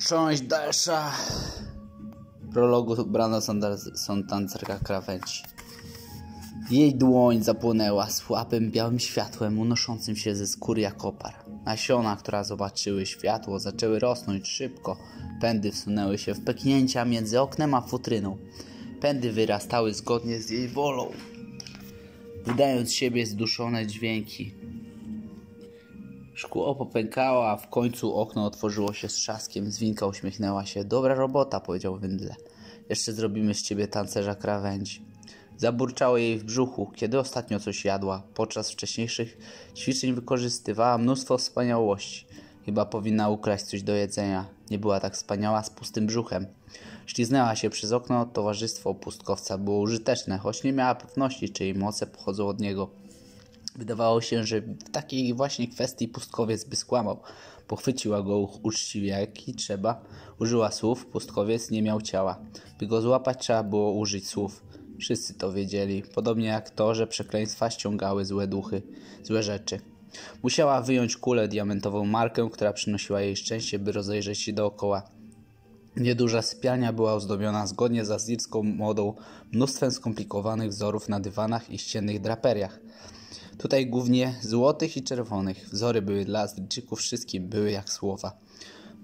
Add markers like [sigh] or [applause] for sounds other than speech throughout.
Część dalsza prologu Brana Santancerka krawędzi. Jej dłoń zapłonęła słabym białym światłem unoszącym się ze skóry jak opar. Nasiona, które zobaczyły światło, zaczęły rosnąć szybko. Pędy wsunęły się w pęknięcia między oknem a futryną. Pędy wyrastały zgodnie z jej wolą, wydając z siebie zduszone dźwięki. Szkło popękało, a w końcu okno otworzyło się z trzaskiem. Zwinka uśmiechnęła się. Dobra robota, powiedział Wendle. Jeszcze zrobimy z ciebie tancerza krawędzi. Zaburczało jej w brzuchu, kiedy ostatnio coś jadła. Podczas wcześniejszych ćwiczeń wykorzystywała mnóstwo wspaniałości. Chyba powinna ukraść coś do jedzenia. Nie była tak wspaniała z pustym brzuchem. Śliznęła się przez okno, towarzystwo pustkowca było użyteczne, choć nie miała pewności, czy jej moce pochodzą od niego. Wydawało się, że w takiej właśnie kwestii pustkowiec by skłamał. Pochwyciła go uczciwie jak i trzeba. Użyła słów, pustkowiec nie miał ciała. By go złapać trzeba było użyć słów. Wszyscy to wiedzieli, podobnie jak to, że przekleństwa ściągały złe duchy, złe rzeczy. Musiała wyjąć kulę diamentową markę, która przynosiła jej szczęście, by rozejrzeć się dookoła. Nieduża sypialnia była ozdobiona zgodnie z azjatycką modą mnóstwem skomplikowanych wzorów na dywanach i ściennych draperiach. Tutaj głównie złotych i czerwonych. Wzory były dla Azdyczyków wszystkim, były jak słowa.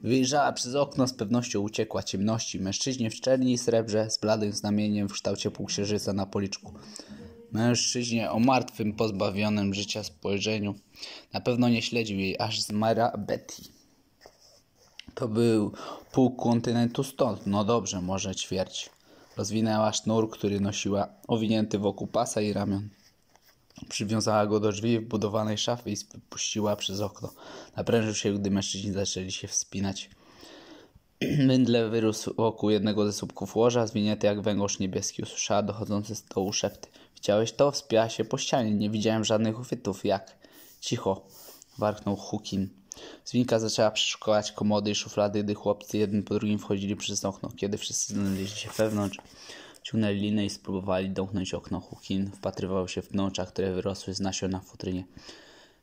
Wyjrzała przez okno, z pewnością uciekła ciemności. Mężczyźnie w czerni i srebrze, z bladym znamieniem w kształcie półksiężyca na policzku. Mężczyźnie o martwym, pozbawionym życia spojrzeniu. Na pewno nie śledził jej, aż zmarła Betty. To był pół kontynentu stąd, no dobrze, może ćwierć. Rozwinęła sznur, który nosiła owinięty wokół pasa i ramion. Przywiązała go do drzwi wbudowanej szafy i spuściła przez okno. Naprężył się, gdy mężczyźni zaczęli się wspinać. [clears throat] Mędle wyrósł wokół jednego ze słupków łoża, zwinięty jak węgorz niebieski. Usłyszała dochodzące z dołu szepty. Widziałeś to? Wspiała się po ścianie. Nie widziałem żadnych uchwytów. Jak? Cicho. Warknął Hukin. Zwinka zaczęła przeszukiwać komody i szuflady, gdy chłopcy jeden po drugim wchodzili przez okno. Kiedy wszyscy znaleźli się wewnątrz, Ciągnęli linę i spróbowali domknąć okno. Hukin wpatrywał się w pnącza, które wyrosły z nasion na futrynie.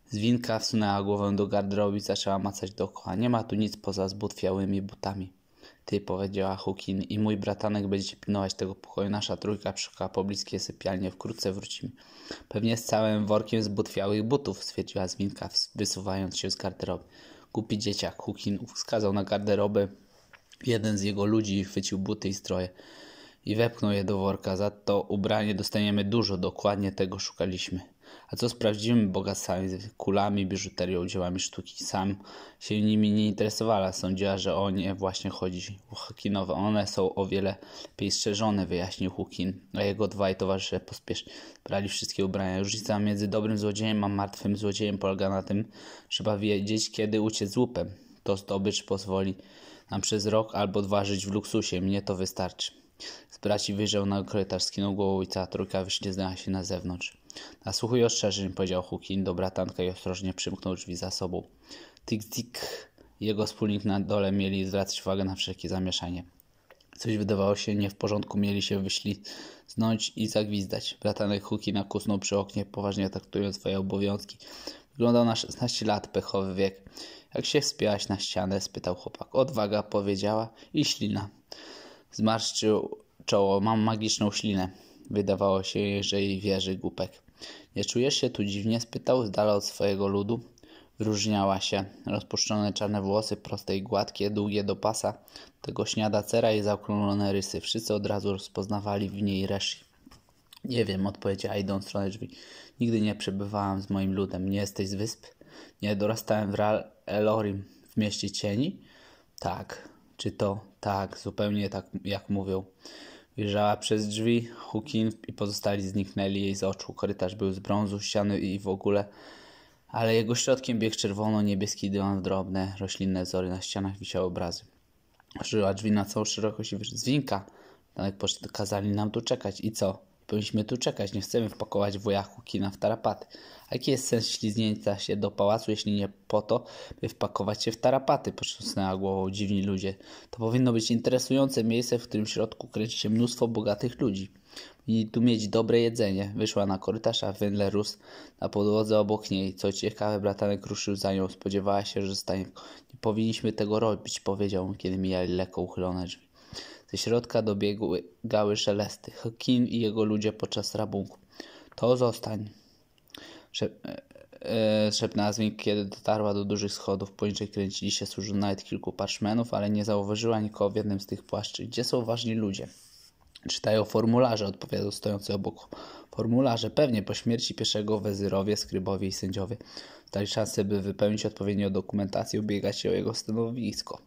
Zwinka wsunęła głowę do garderoby i zaczęła macać dookoła. Nie ma tu nic poza zbutwiałymi butami. Ty, powiedziała Hukin, i mój bratanek będziecie pilnować tego pokoju. Nasza trójka przyszuka pobliskie sypialnie. Wkrótce wrócimy. Pewnie z całym workiem zbutwiałych butów, stwierdziła Zwinka, wysuwając się z garderoby. Głupi dzieciak, Hukin wskazał na garderobę. Jeden z jego ludzi chwycił buty i stroje i wepchnął je do worka. Za to ubranie dostaniemy dużo, dokładnie tego szukaliśmy. A co z prawdziwymi bogactwami, kulami, biżuterią, dziełami sztuki? Sam się nimi nie interesowała. Sądziła, że o nie właśnie chodzi. Hukinowe one są o wiele lepiej strzeżone, wyjaśnił Hukin. A jego dwaj towarzysze pospiesznie brali wszystkie ubrania. Różnica między dobrym złodziejem a martwym złodziejem polega na tym, trzeba wiedzieć, kiedy uciec z łupem. To zdobycz pozwoli nam przez rok albo dwa żyć w luksusie. Mnie to wystarczy. Braci wyjrzał na korytarz, skinął głową i cała trójka wyśliznęła się na zewnątrz. Nasłuchuj ostrzeżeń, powiedział Hukin do bratanka i ostrożnie przymknął drzwi za sobą. Tik-tik. Jego wspólnik na dole mieli zwracać uwagę na wszelkie zamieszanie. Coś wydawało się nie w porządku, mieli się wyśliznąć i zagwizdać. Bratanek Hukina kusnął przy oknie, poważnie traktując swoje obowiązki. Wyglądał na 16 lat, pechowy wiek. Jak się wspięłaś na ścianę? spytał chłopak. Odwaga, powiedziała i ślina. Zmarszczył czoło, mam magiczną ślinę. Wydawało się że jej wierzy głupek. Nie czujesz się tu dziwnie? spytał z dala od swojego ludu. Wróżniała się. Rozpuszczone czarne włosy, proste i gładkie, długie do pasa. Tego śniada cera i zaokrąglone rysy. Wszyscy od razu rozpoznawali w niej Reshi. Nie wiem, odpowiedziała idą w stronę drzwi. Nigdy nie przebywałam z moim ludem. Nie jesteś z wysp? Nie, dorastałem w Ral Elorim, w mieście cieni? Tak. Czy to tak, zupełnie tak jak mówią. Wyjrzała przez drzwi, Hukin i pozostali zniknęli jej z oczu. Korytarz był z brązu, ściany i w ogóle, ale jego środkiem biegł czerwono-niebieski dywan drobne, roślinne zory. Na ścianach wisiały obrazy. Żyła drzwi na całą szerokość i wyszła. Zwinka! Danek kazali nam tu czekać. I co? Powinniśmy tu czekać, nie chcemy wpakować wojachu kina w tarapaty. Jaki jest sens śliznięcia się do pałacu, jeśli nie po to, by wpakować się w tarapaty? Potrząsnęła głową dziwni ludzie. To powinno być interesujące miejsce, w którym w środku kręci się mnóstwo bogatych ludzi. I tu mieć dobre jedzenie. Wyszła na korytarz, a Wendler rósł na podłodze obok niej. Co ciekawe, bratanek ruszył za nią. Spodziewała się, że zostanie. Nie powinniśmy tego robić, powiedział, kiedy mijali lekko uchylone drzwi. Ze środka dobiegały szelesty. Hakim i jego ludzie podczas rabunku. To zostań. Szep e, e szepnęła kiedy dotarła do dużych schodów. Poniżej kręcili się służą nawet kilku parszmenów, ale nie zauważyła nikogo w jednym z tych płaszczy. Gdzie są ważni ludzie? Czytają formularze, odpowiadał stojący obok. Formularze, pewnie po śmierci pierwszego wezyrowie, skrybowie i sędziowie. Dali szansę, by wypełnić odpowiednią dokumentację i ubiegać się o jego stanowisko.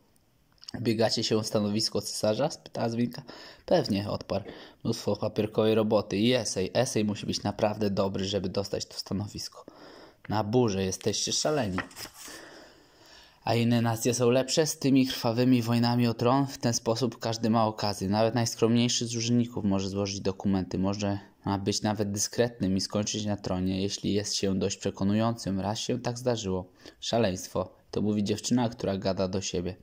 Biegacie się o stanowisko cesarza? spytała Zwinka. Pewnie, odparł. Mnóstwo papierkowej roboty i esej. Esej musi być naprawdę dobry, żeby dostać to stanowisko. Na burze jesteście szaleni. A inne nacje są lepsze z tymi krwawymi wojnami o tron. W ten sposób każdy ma okazję. Nawet najskromniejszy z urzędników może złożyć dokumenty. Może ma być nawet dyskretnym i skończyć na tronie, jeśli jest się dość przekonującym. Raz się tak zdarzyło. Szaleństwo. To mówi dziewczyna, która gada do siebie.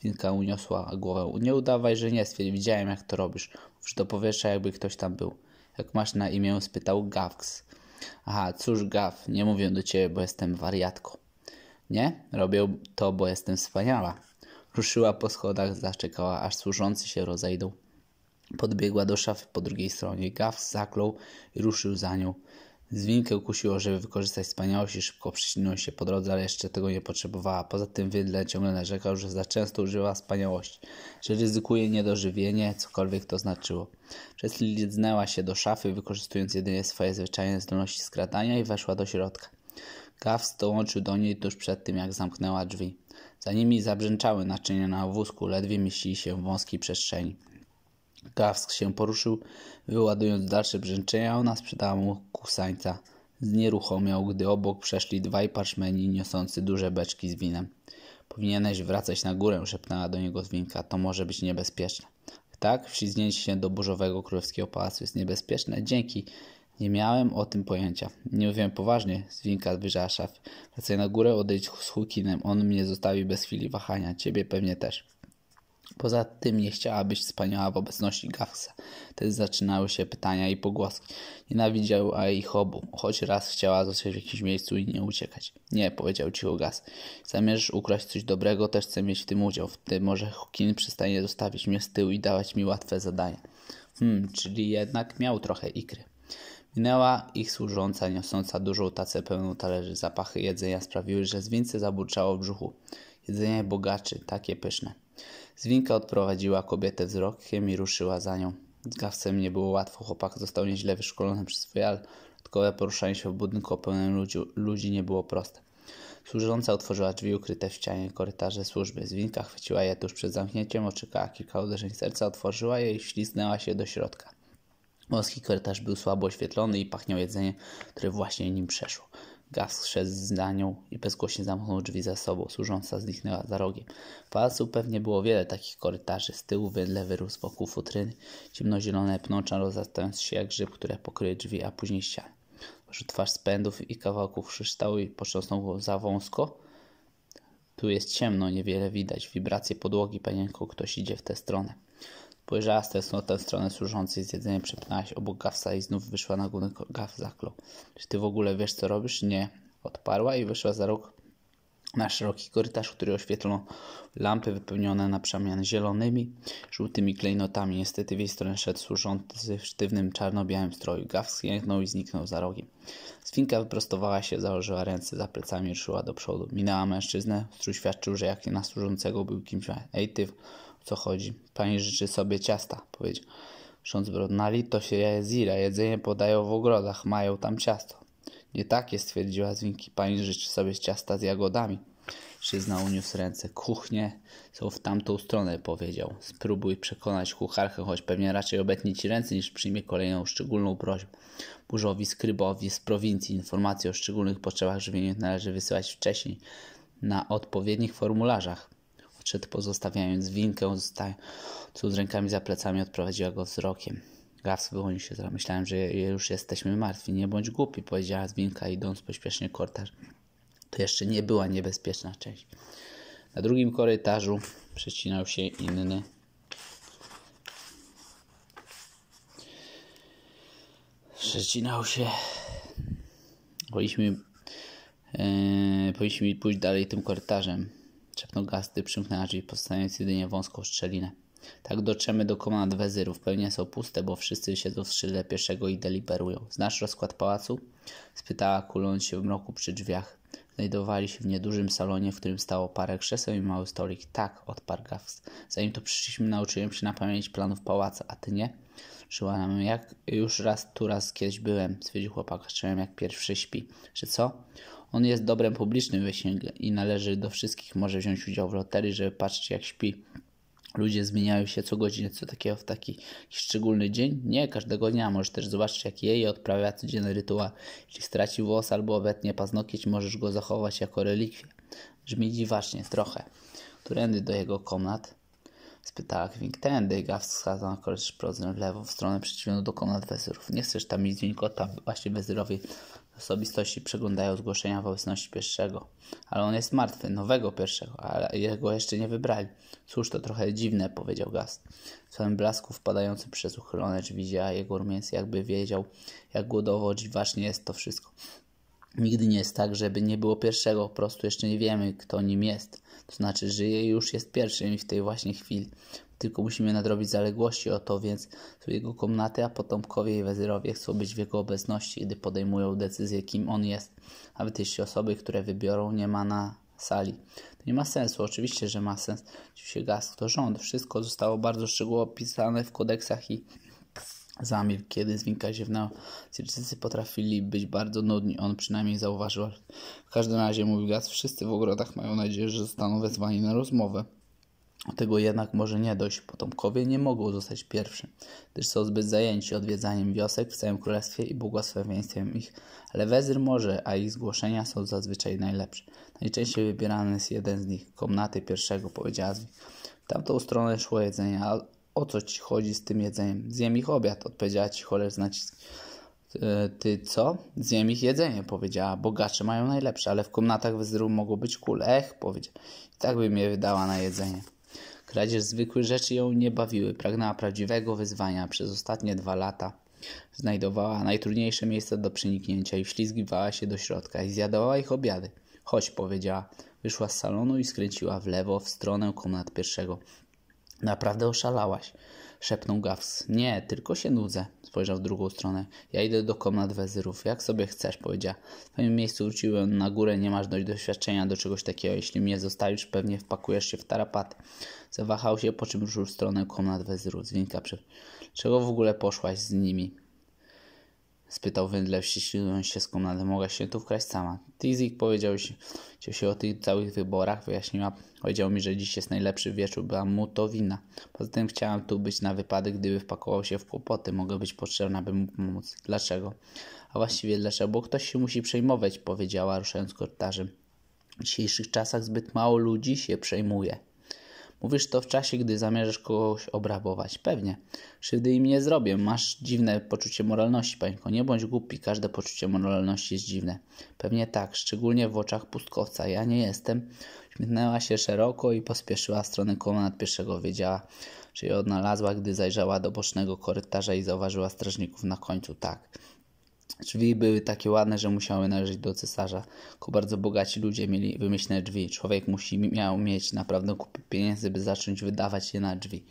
Finka uniosła głowę. Nie udawaj, że nie stwierdź. Widziałem, jak to robisz. Wróć do powietrza, jakby ktoś tam był. Jak masz na imię? spytał Gawks. Aha, cóż, Gaw, nie mówię do ciebie, bo jestem wariatką. Nie, robię to, bo jestem wspaniała. Ruszyła po schodach, zaczekała, aż służący się rozejdą. Podbiegła do szafy po drugiej stronie. Gaw zaklął i ruszył za nią. Zwinkę kusiło, żeby wykorzystać wspaniałość i szybko przyślinął się po drodze, ale jeszcze tego nie potrzebowała. Poza tym Wydle ciągle narzekał, że za często używa wspaniałości, że ryzykuje niedożywienie, cokolwiek to znaczyło. Przez się do szafy, wykorzystując jedynie swoje zwyczajne zdolności skradania i weszła do środka. Gaws dołączył do niej tuż przed tym, jak zamknęła drzwi. Za nimi zabrzęczały naczynia na wózku, ledwie mieścili się w wąskiej przestrzeni. Gawsk się poruszył, wyładując dalsze brzęczenia, ona sprzedała mu kusańca. Znieruchomiał, gdy obok przeszli dwaj parszmeni niosący duże beczki z winem. Powinieneś wracać na górę, szepnęła do niego Zwinka. To może być niebezpieczne. Tak, wślizgnięcie się do burzowego królewskiego pałacu jest niebezpieczne. Dzięki. Nie miałem o tym pojęcia. Nie mówiłem poważnie. Zwinka zbliżała szaf. Wracaj na górę, odejdź z Hukinem. On mnie zostawi bez chwili wahania. Ciebie pewnie też. Poza tym nie chciała być wspaniała w obecności Gawsa. Wtedy zaczynały się pytania i pogłoski. Nienawidziała ich obu, choć raz chciała zostać w jakimś miejscu i nie uciekać. Nie, powiedział cicho Gaz. Zamierzasz ukraść coś dobrego, też chcę mieć w tym udział. Wtedy może Hukin przestanie zostawić mnie z tyłu i dawać mi łatwe zadania. Hmm, czyli jednak miał trochę ikry. Minęła ich służąca, niosąca dużą tacę pełną talerzy. Zapachy jedzenia sprawiły, że zwince zaburczało w brzuchu. Jedzenie bogaczy, takie pyszne. Zwinka odprowadziła kobietę wzrokiem i ruszyła za nią. Z gawcem nie było łatwo, chłopak został nieźle wyszkolony przez swoje lotkowe poruszanie się w budynku pełnym ludzi, ludzi nie było proste. Służąca otworzyła drzwi ukryte w ścianie korytarze służby. Zwinka chwyciła je tuż przed zamknięciem, oczekała kilka uderzeń serca, otworzyła je i śliznęła się do środka. Wąski korytarz był słabo oświetlony i pachniał jedzeniem, które właśnie nim przeszło. Gaz szedł z nią i bezgłośnie zamknął drzwi za sobą. Służąca zniknęła za rogiem. W pałacu pewnie było wiele takich korytarzy. Z tyłu wędle wyrósł wokół futryny. Ciemnozielone pnącza rozrastając się jak grzyb, które pokryły drzwi, a później ściany. Poszedł twarz z pędów i kawałków kryształu i potrząsnął za wąsko. Tu jest ciemno, niewiele widać. Wibracje podłogi, panienko, ktoś idzie w tę stronę. Spojrzała tęsknotą w stronę służącej z jedzeniem, przepnęła się obok Gawsa i znów wyszła na górę Gaw zaklął. Czy ty w ogóle wiesz, co robisz? Nie. Odparła i wyszła za rok na szeroki korytarz, który oświetlono lampy wypełnione na przemian zielonymi, żółtymi klejnotami. Niestety w jej stronę szedł służący w sztywnym czarno-białym stroju. Gaw sklęknął i zniknął za rogiem. Swinka wyprostowała się, założyła ręce za plecami i ruszyła do przodu. Minęła mężczyznę, który świadczył, że jak na służącego był kimś. Ej ty, co chodzi. Pani życzy sobie ciasta, powiedział. Ksiądz na lito się jezira zira, jedzenie podają w ogrodach, mają tam ciasto. Nie takie, stwierdziła Zwinki, pani życzy sobie ciasta z jagodami. Przyznał, uniósł ręce. Kuchnie są w tamtą stronę, powiedział. Spróbuj przekonać kucharkę, choć pewnie raczej obetnie ci ręce, niż przyjmie kolejną szczególną prośbę. Burzowi skrybowi z prowincji informacje o szczególnych potrzebach żywieniowych należy wysyłać wcześniej na odpowiednich formularzach szczyt, pozostawiając winkę, stając rękami za plecami, odprowadziła go wzrokiem. Gaws wyłonił się, myślałem, że już jesteśmy martwi, nie bądź głupi, powiedziała zwinka, idąc pośpiesznie korytarz. To jeszcze nie była niebezpieczna część. Na drugim korytarzu przecinał się inny przecinał się. Powinniśmy, yy, powinniśmy pójść dalej tym korytarzem. Szepnął Gasty, przymknęła drzwi, postawiając jedynie wąską szczelinę. Tak dotrzemy do komand wezyrów. Pełnie są puste, bo wszyscy siedzą w skrzydle pierwszego i deliberują. Znasz rozkład pałacu? Spytała, kuląc się w mroku przy drzwiach. Znajdowali się w niedużym salonie, w którym stało parę krzeseł i mały stolik. Tak, odparł Gaffs. Zanim tu przyszliśmy, nauczyłem się na pamięć planów pałacu, a ty nie? Żyła nam jak już raz tu raz kiedyś byłem, stwierdził chłopak, czułem jak pierwszy śpi. Czy co? On jest dobrem publicznym wysięgiem i należy do wszystkich. Może wziąć udział w loterii, żeby patrzeć jak śpi. Ludzie zmieniają się co godzinę, co takiego w taki szczególny dzień? Nie, każdego dnia. Możesz też zobaczyć, jak je i odprawia codzienny rytuał. Jeśli straci włos albo obetnie paznokieć, możesz go zachować jako relikwię. Brzmi dziwacznie, trochę. Turendy do jego komnat spytała Kwing. Tędy, Gaw wskazał na korytarz prowadzący w lewo w stronę przeciwną do komnat wezyrów. Nie chcesz tam nic, tylko tam właśnie wezyrowie osobistości przeglądają zgłoszenia w obecności pierwszego. Ale on jest martwy, nowego pierwszego, ale jego jeszcze nie wybrali. Cóż, to trochę dziwne, powiedział Gast. W swoim blasku wpadający przez uchylone drzwi widziała jego rumieniec, jakby wiedział, jak głodowo dziwacznie jest to wszystko. Nigdy nie jest tak, żeby nie było pierwszego, po prostu jeszcze nie wiemy, kto nim jest. To znaczy, żyje i już jest pierwszym w tej właśnie chwili. Tylko musimy nadrobić zaległości o to, więc są jego komnaty, a potomkowie i wezyrowie chcą być w jego obecności, gdy podejmują decyzję, kim on jest. Nawet jeśli osoby, które wybiorą, nie ma na sali. To nie ma sensu, oczywiście, że ma sens. Ci się gaz, kto rząd. Wszystko zostało bardzo szczegółowo opisane w kodeksach i Zamilkł, kiedy zwinka ziewnęła. Syryjczycy potrafili być bardzo nudni, on przynajmniej zauważył. W każdym razie, mówił Gaz, wszyscy w ogrodach mają nadzieję, że zostaną wezwani na rozmowę. Tego jednak może nie dość. Potomkowie nie mogą zostać pierwszym, gdyż są zbyt zajęci odwiedzaniem wiosek w całym królestwie i błogosławieństwem ich. Ale wezyr może, a ich zgłoszenia są zazwyczaj najlepsze. Najczęściej wybierany jest jeden z nich, komnaty pierwszego, powiedziała W tamtą stronę szło jedzenie, o co ci chodzi z tym jedzeniem? Zjem ich obiad, odpowiedziała cholera z naciskiem. Ty co? Zjem ich jedzenie, powiedziała. Bogacze mają najlepsze, ale w komnatach wyzdrów mogą być kule. Ech, powiedział. I tak by je wydała na jedzenie. Kradzież zwykłych rzeczy ją nie bawiły. Pragnęła prawdziwego wyzwania. Przez ostatnie dwa lata znajdowała najtrudniejsze miejsca do przeniknięcia i wślizgiwała się do środka i zjadała ich obiady. Chodź, powiedziała. Wyszła z salonu i skręciła w lewo w stronę komnat pierwszego. Naprawdę oszalałaś, szepnął Gaws. Nie, tylko się nudzę, spojrzał w drugą stronę. Ja idę do komnat wezyrów, jak sobie chcesz, powiedziała. W twoim miejscu wróciłem na górę, nie masz dość doświadczenia do czegoś takiego. Jeśli mnie zostawisz, pewnie wpakujesz się w tarapaty. Zawahał się, po czym ruszył w stronę komnat wezyrów. Zwinka przy... Czego w ogóle poszłaś z nimi? Spytał Wędlew, ściśliwując się z komnaty. Mogę się tu wkraść sama. Tizik powiedział się, się o tych całych wyborach. Wyjaśniła. Powiedział mi, że dziś jest najlepszy wieczór. Była mu to wina. Poza tym chciałam tu być na wypadek, gdyby wpakował się w kłopoty. Mogę być potrzebna, by mu pomóc. Dlaczego? A właściwie dlaczego? Bo ktoś się musi przejmować, powiedziała, ruszając korytarzem. W dzisiejszych czasach zbyt mało ludzi się przejmuje. Mówisz to w czasie, gdy zamierzasz kogoś obrabować. Pewnie. Krzywdy im nie zrobię. Masz dziwne poczucie moralności, pańko. Nie bądź głupi. Każde poczucie moralności jest dziwne. Pewnie tak, szczególnie w oczach pustkowca. Ja nie jestem. Śmiechnęła się szeroko i pospieszyła w stronę komnat pierwszego. Wiedziała, czy je odnalazła, gdy zajrzała do bocznego korytarza i zauważyła strażników na końcu. Tak. Drzwi były takie ładne, że musiały należeć do cesarza. Tylko bardzo bogaci ludzie mieli wymyślne drzwi. Człowiek musi miał mieć naprawdę kupę pieniędzy, by zacząć wydawać je na drzwi.